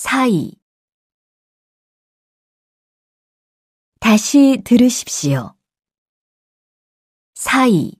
사이 다시 들으십시오. 사이